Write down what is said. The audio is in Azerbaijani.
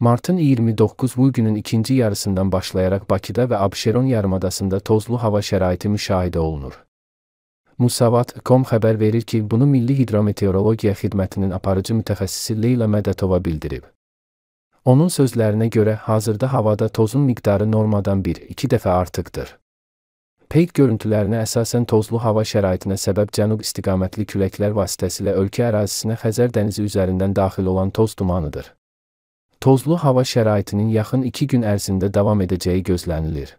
Martın 29-bu günün ikinci yarısından başlayaraq Bakıda və Abşeron yarımadasında tozlu hava şəraiti müşahidə olunur. Musavat.com xəbər verir ki, bunu Milli Hidrometeorologiya Xidmətinin aparıcı mütəxəssisi Leyla Mədətova bildirib. Onun sözlərinə görə hazırda havada tozun miqdarı normadan 1-2 dəfə artıqdır. Peyk görüntülərinə əsasən tozlu hava şəraitinə səbəb cənub istiqamətli küləklər vasitəsilə ölkə ərazisinə Xəzər dənizi üzərindən daxil olan toz dumanıdır tozlu hava şəraitinin yaxın iki gün ərzində davam edəcəyi gözlənilir.